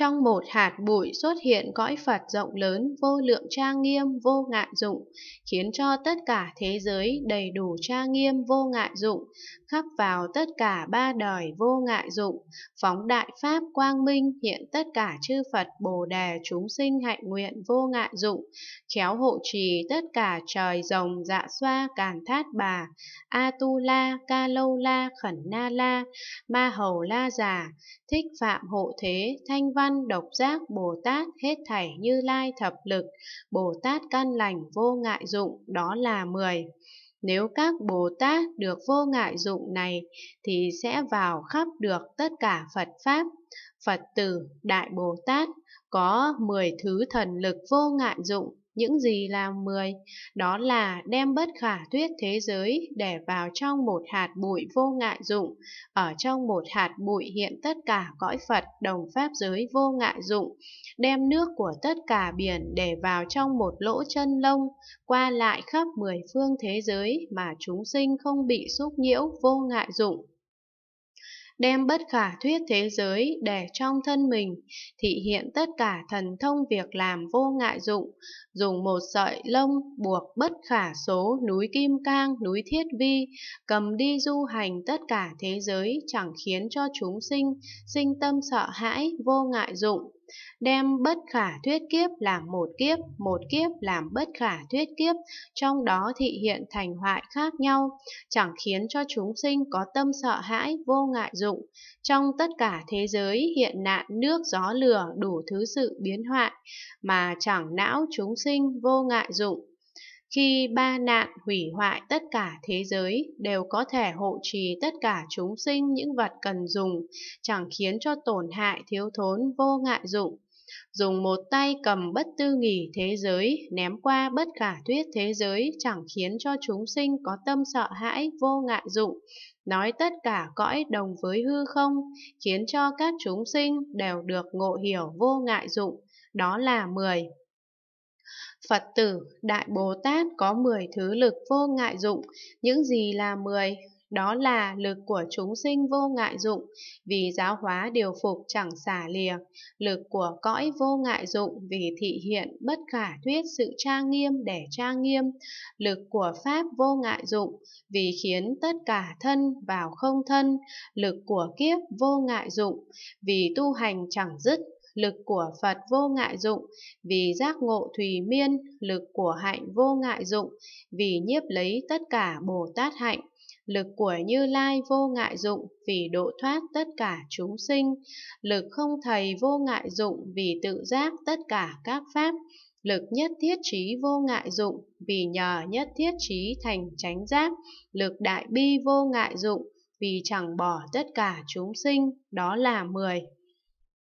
Trong một hạt bụi xuất hiện cõi Phật rộng lớn, vô lượng trang nghiêm, vô ngại dụng, khiến cho tất cả thế giới đầy đủ trang nghiêm, vô ngại dụng, khắp vào tất cả ba đời vô ngại dụng, phóng đại Pháp quang minh hiện tất cả chư Phật Bồ Đề chúng sinh hạnh nguyện vô ngại dụng, khéo hộ trì tất cả trời rồng dạ xoa càn thát bà, Atula, Ca Lâu La, Khẩn Na La, Ma Hầu La Già, Thích Phạm Hộ Thế, Thanh Văn văn độc giác Bồ Tát hết thảy như lai thập lực, Bồ Tát căn lành vô ngại dụng, đó là mười Nếu các Bồ Tát được vô ngại dụng này thì sẽ vào khắp được tất cả Phật Pháp, Phật tử, Đại Bồ Tát, có mười thứ thần lực vô ngại dụng những gì là 10? Đó là đem bất khả thuyết thế giới để vào trong một hạt bụi vô ngại dụng, ở trong một hạt bụi hiện tất cả cõi Phật đồng pháp giới vô ngại dụng, đem nước của tất cả biển để vào trong một lỗ chân lông, qua lại khắp mười phương thế giới mà chúng sinh không bị xúc nhiễu vô ngại dụng đem bất khả thuyết thế giới để trong thân mình, thị hiện tất cả thần thông việc làm vô ngại dụng, dùng một sợi lông buộc bất khả số núi kim cang, núi thiết vi, cầm đi du hành tất cả thế giới chẳng khiến cho chúng sinh, sinh tâm sợ hãi, vô ngại dụng đem bất khả thuyết kiếp làm một kiếp, một kiếp làm bất khả thuyết kiếp, trong đó thị hiện thành hoại khác nhau, chẳng khiến cho chúng sinh có tâm sợ hãi, vô ngại dụng. Trong tất cả thế giới hiện nạn nước gió lửa đủ thứ sự biến hoại, mà chẳng não chúng sinh vô ngại dụng khi ba nạn hủy hoại tất cả thế giới đều có thể hộ trì tất cả chúng sinh những vật cần dùng, chẳng khiến cho tổn hại thiếu thốn vô ngại dụng. Dùng một tay cầm bất tư nghỉ thế giới, ném qua bất khả thuyết thế giới chẳng khiến cho chúng sinh có tâm sợ hãi vô ngại dụng, nói tất cả cõi đồng với hư không, khiến cho các chúng sinh đều được ngộ hiểu vô ngại dụng, đó là 10. Phật tử, Đại Bồ Tát có 10 thứ lực vô ngại dụng, những gì là 10? Đó là lực của chúng sinh vô ngại dụng, vì giáo hóa điều phục chẳng xả lìa, lực của cõi vô ngại dụng vì thị hiện bất khả thuyết sự trang nghiêm để trang nghiêm, lực của pháp vô ngại dụng vì khiến tất cả thân vào không thân, lực của kiếp vô ngại dụng vì tu hành chẳng dứt lực của Phật vô ngại dụng, vì giác ngộ thùy miên, lực của hạnh vô ngại dụng, vì nhiếp lấy tất cả Bồ Tát hạnh, lực của Như Lai vô ngại dụng, vì độ thoát tất cả chúng sinh, lực không thầy vô ngại dụng, vì tự giác tất cả các pháp, lực nhất thiết trí vô ngại dụng, vì nhờ nhất thiết trí thành chánh giác, lực đại bi vô ngại dụng, vì chẳng bỏ tất cả chúng sinh, đó là mười